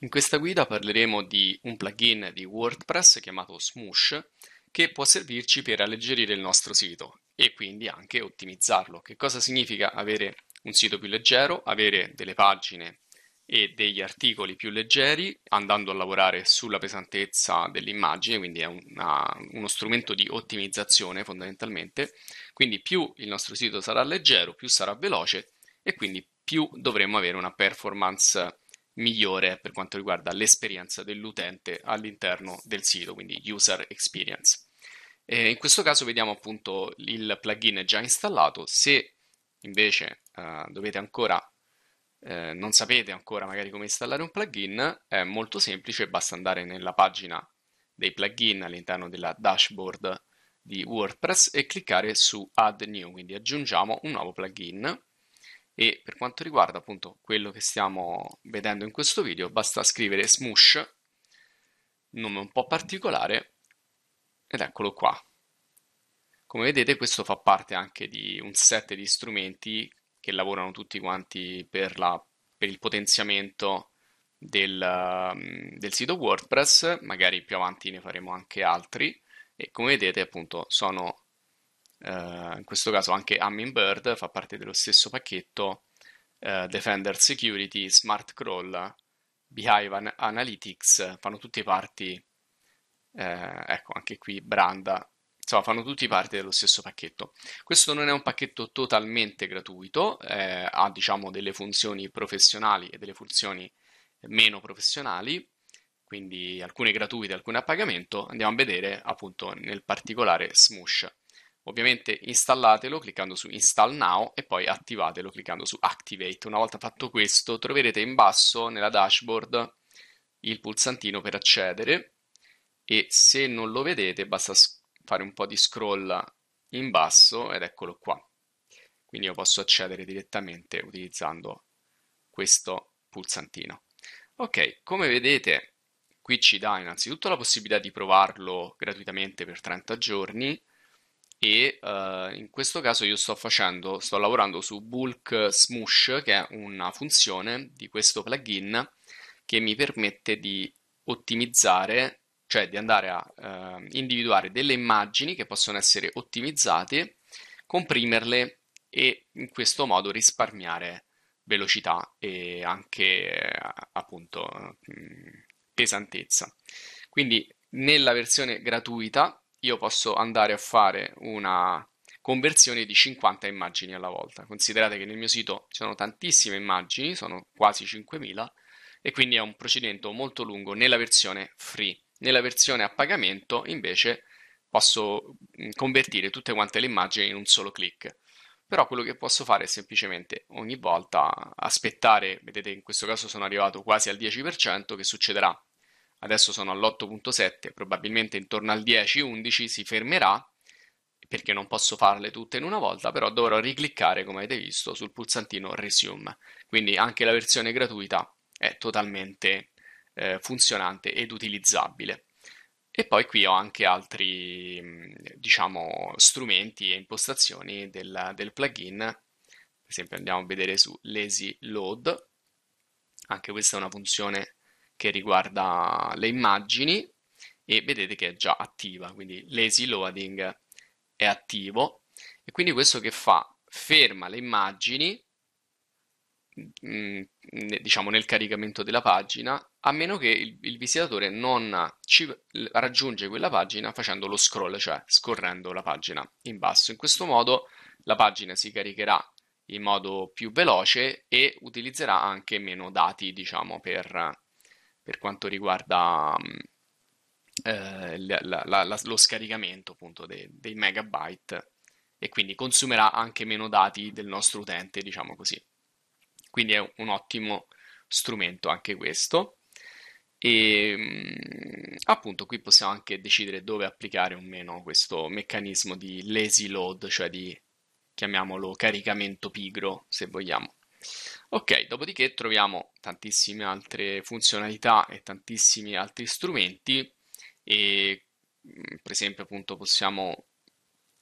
In questa guida parleremo di un plugin di WordPress chiamato Smoosh che può servirci per alleggerire il nostro sito e quindi anche ottimizzarlo. Che cosa significa avere un sito più leggero, avere delle pagine e degli articoli più leggeri andando a lavorare sulla pesantezza dell'immagine, quindi è una, uno strumento di ottimizzazione fondamentalmente. Quindi più il nostro sito sarà leggero, più sarà veloce e quindi più dovremo avere una performance migliore per quanto riguarda l'esperienza dell'utente all'interno del sito, quindi user experience. E in questo caso vediamo appunto il plugin già installato, se invece eh, dovete ancora eh, non sapete ancora magari come installare un plugin, è molto semplice, basta andare nella pagina dei plugin all'interno della dashboard di WordPress e cliccare su Add New, quindi aggiungiamo un nuovo plugin e per quanto riguarda appunto quello che stiamo vedendo in questo video basta scrivere smush, nome un po' particolare, ed eccolo qua. Come vedete questo fa parte anche di un set di strumenti che lavorano tutti quanti per, la, per il potenziamento del, mm, del, sito WordPress, magari più avanti ne faremo anche altri e come vedete appunto sono eh, in questo caso anche Hummingbird fa parte dello stesso pacchetto eh, Defender Security, Smart Crawl, Behive Analytics, fanno tutti parti, eh, ecco anche qui Branda insomma, fanno tutti parte dello stesso pacchetto. Questo non è un pacchetto totalmente gratuito, eh, ha diciamo delle funzioni professionali e delle funzioni meno professionali, quindi alcune gratuite, alcune a pagamento. Andiamo a vedere appunto nel particolare Smoosh. Ovviamente installatelo cliccando su Install Now e poi attivatelo cliccando su Activate. Una volta fatto questo troverete in basso nella dashboard il pulsantino per accedere e se non lo vedete basta fare un po' di scroll in basso ed eccolo qua. Quindi io posso accedere direttamente utilizzando questo pulsantino. Ok, come vedete qui ci dà innanzitutto la possibilità di provarlo gratuitamente per 30 giorni, eh, in questo caso io sto facendo, sto lavorando su bulk smush che è una funzione di questo plugin che mi permette di ottimizzare, cioè di andare a uh, individuare delle immagini che possono essere ottimizzate, comprimerle e in questo modo risparmiare velocità e anche eh, appunto mm, pesantezza. Quindi nella versione gratuita io posso andare a fare una conversione di 50 immagini alla volta. Considerate che nel mio sito ci sono tantissime immagini, sono quasi 5000 e quindi è un procedimento molto lungo nella versione free. Nella versione a pagamento invece posso mm, convertire tutte quante le immagini in un solo clic. Però quello che posso fare è semplicemente ogni volta aspettare, vedete in questo caso sono arrivato quasi al 10%, che succederà adesso sono all'8.7, probabilmente intorno al 10-11 si fermerà, perché non posso farle tutte in una volta, però dovrò ricliccare, come avete visto, sul pulsantino Resume. Quindi anche la versione gratuita è totalmente eh, funzionante ed utilizzabile. E poi qui ho anche altri, mm, diciamo, strumenti e impostazioni del, del plugin. Per esempio andiamo a vedere su Lazy Load. Anche questa è una funzione che riguarda le immagini e vedete che è già attiva, quindi l'easy loading è attivo e quindi questo che fa? Ferma le immagini mm, diciamo nel caricamento della pagina a meno che il, il visitatore non ci, raggiunge quella pagina facendo lo scroll cioè scorrendo la pagina in basso in questo modo la pagina si caricherà in modo più veloce e utilizzerà anche meno dati diciamo per per quanto riguarda eh, la, la, la, lo scaricamento appunto dei, dei megabyte e quindi consumerà anche meno dati del nostro utente, diciamo così. Quindi è un ottimo strumento anche questo. E appunto qui possiamo anche decidere dove applicare o meno questo meccanismo di lazy load, cioè di chiamiamolo caricamento pigro se vogliamo. Ok, dopodiché troviamo tantissime altre funzionalità e tantissimi altri strumenti e mm, per esempio appunto possiamo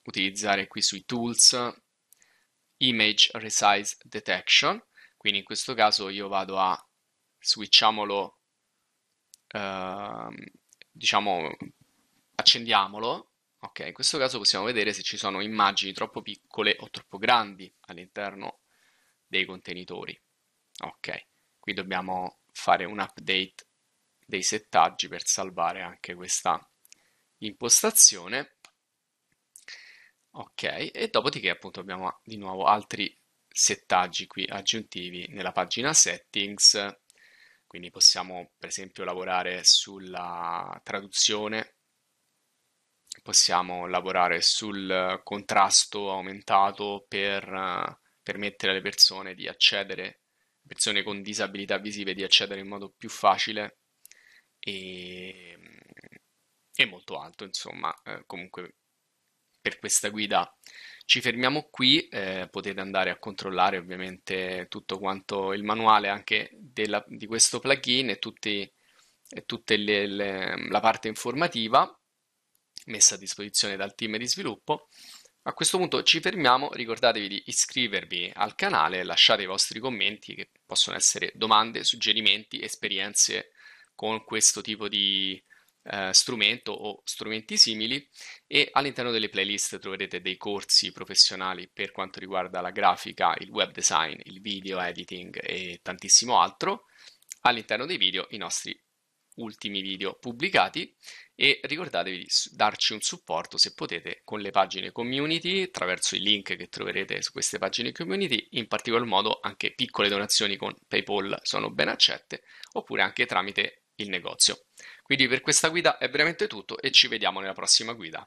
utilizzare qui sui tools image resize detection quindi in questo caso io vado a switchiamolo eh, diciamo accendiamolo ok in questo caso possiamo vedere se ci sono immagini troppo piccole o troppo grandi all'interno dei contenitori. Ok, qui dobbiamo fare un update dei settaggi per salvare anche questa impostazione. Ok, e dopodiché appunto abbiamo di nuovo altri settaggi qui aggiuntivi nella pagina settings, quindi possiamo per esempio lavorare sulla traduzione, possiamo lavorare sul contrasto aumentato per permettere alle persone di accedere, persone con disabilità visive, di accedere in modo più facile e, e molto alto, insomma, eh, comunque per questa guida ci fermiamo qui, eh, potete andare a controllare ovviamente tutto quanto il manuale anche della, di questo plugin e tutti tutta la parte informativa messa a disposizione dal team di sviluppo a questo punto ci fermiamo, ricordatevi di iscrivervi al canale, lasciate i vostri commenti che possono essere domande, suggerimenti, esperienze con questo tipo di eh, strumento o strumenti simili e all'interno delle playlist troverete dei corsi professionali per quanto riguarda la grafica, il web design, il video editing e tantissimo altro. All'interno dei video i nostri ultimi video pubblicati e ricordatevi di darci un supporto se potete con le pagine community attraverso i link che troverete su queste pagine community in particolar modo anche piccole donazioni con paypal sono ben accette oppure anche tramite il negozio quindi per questa guida è veramente tutto e ci vediamo nella prossima guida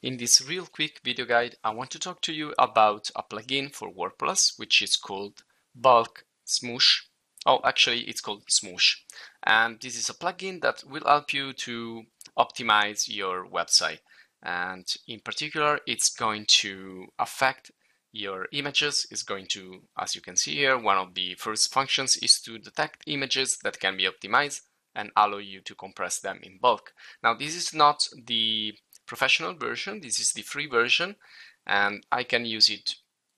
In this real quick video guide, I want to talk to you about a plugin for WordPress, which is called Bulk Smoosh. Oh, actually, it's called Smoosh. And this is a plugin that will help you to optimize your website. And in particular, it's going to affect your images. It's going to, as you can see here, one of the first functions is to detect images that can be optimized and allow you to compress them in bulk. Now, this is not the professional version. This is the free version, and I can use it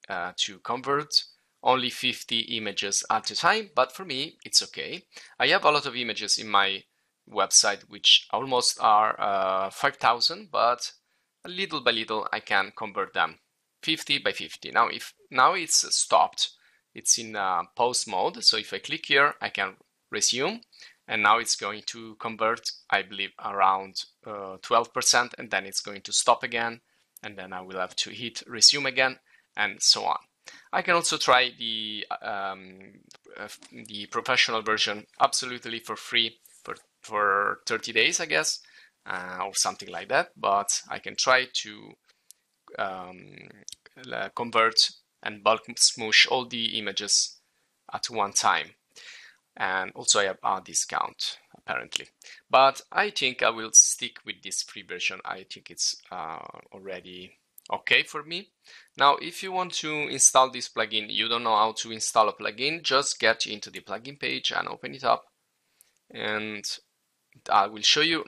uh, to convert only 50 images at a time, but for me, it's okay. I have a lot of images in my website, which almost are uh, 5,000, but little by little, I can convert them 50 by 50. Now, if now it's stopped, it's in uh, pause mode. So if I click here, I can resume. And now it's going to convert, I believe, around 12%, uh, and then it's going to stop again. And then I will have to hit resume again, and so on. I can also try the, um, uh, the professional version absolutely for free for, for 30 days, I guess, uh, or something like that. But I can try to um, convert and bulk smoosh all the images at one time. And also I have a discount apparently. But I think I will stick with this free version. I think it's uh, already okay for me. Now, if you want to install this plugin, you don't know how to install a plugin, just get into the plugin page and open it up. And I will show you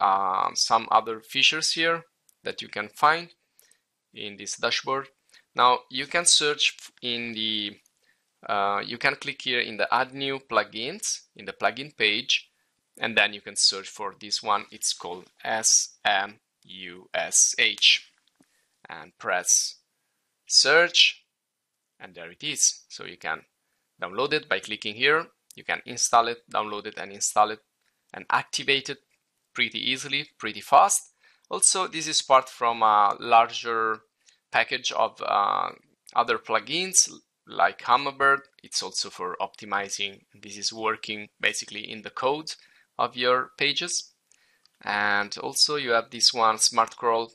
uh, some other features here that you can find in this dashboard. Now, you can search in the, uh, you can click here in the add new plugins, in the plugin page, and then you can search for this one. It's called SMUSH and press search and there it is so you can download it by clicking here you can install it download it and install it and activate it pretty easily pretty fast also this is part from a larger package of uh, other plugins like Hammerbird. it's also for optimizing this is working basically in the code of your pages and also you have this one smart crawl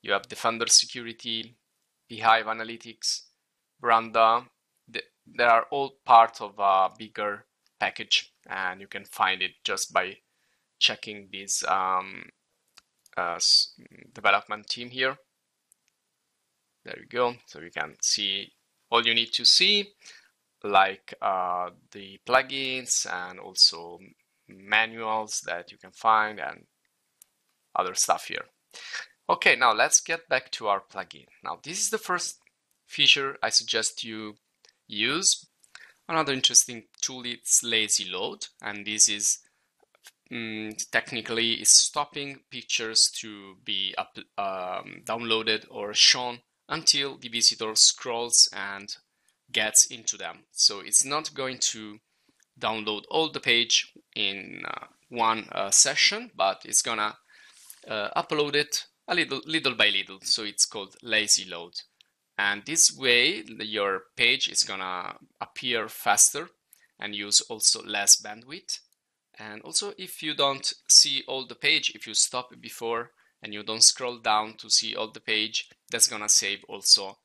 you have defender security Beehive Analytics, Branda, they are all part of a bigger package and you can find it just by checking this um, uh, development team here. There we go. So you can see all you need to see, like uh, the plugins and also manuals that you can find and other stuff here. Okay, now let's get back to our plugin. Now this is the first feature I suggest you use. Another interesting tool is lazy load and this is um, technically is stopping pictures to be up, um, downloaded or shown until the visitor scrolls and gets into them. So it's not going to download all the page in uh, one uh, session, but it's gonna uh, upload it a little, little by little. So it's called lazy load. And this way, your page is gonna appear faster and use also less bandwidth. And also if you don't see all the page, if you stop before and you don't scroll down to see all the page, that's gonna save also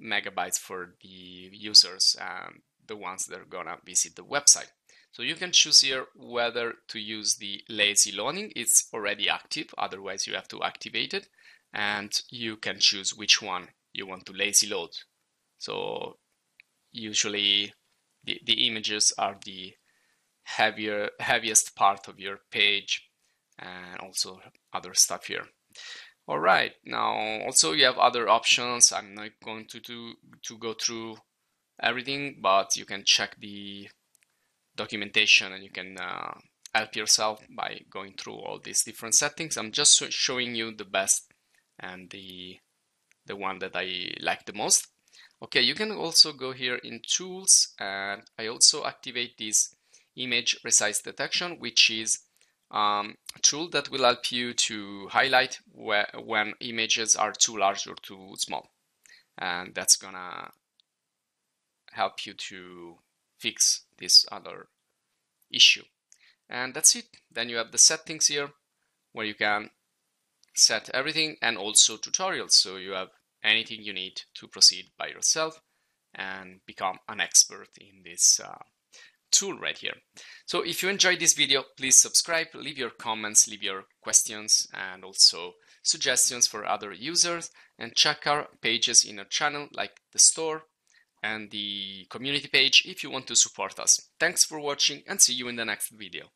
megabytes for the users, and the ones that are gonna visit the website. So you can choose here whether to use the lazy loading. It's already active, otherwise you have to activate it. And you can choose which one you want to lazy load. So usually the, the images are the heavier, heaviest part of your page and also other stuff here. All right, now also you have other options. I'm not going to do to go through everything, but you can check the documentation and you can uh, help yourself by going through all these different settings. I'm just showing you the best and the, the one that I like the most. Okay, you can also go here in tools and I also activate this image resize detection, which is um, a tool that will help you to highlight when images are too large or too small. And that's gonna help you to fix this other issue and that's it then you have the settings here where you can set everything and also tutorials so you have anything you need to proceed by yourself and become an expert in this uh, tool right here so if you enjoyed this video please subscribe leave your comments leave your questions and also suggestions for other users and check our pages in our channel like the store and the community page if you want to support us. Thanks for watching and see you in the next video.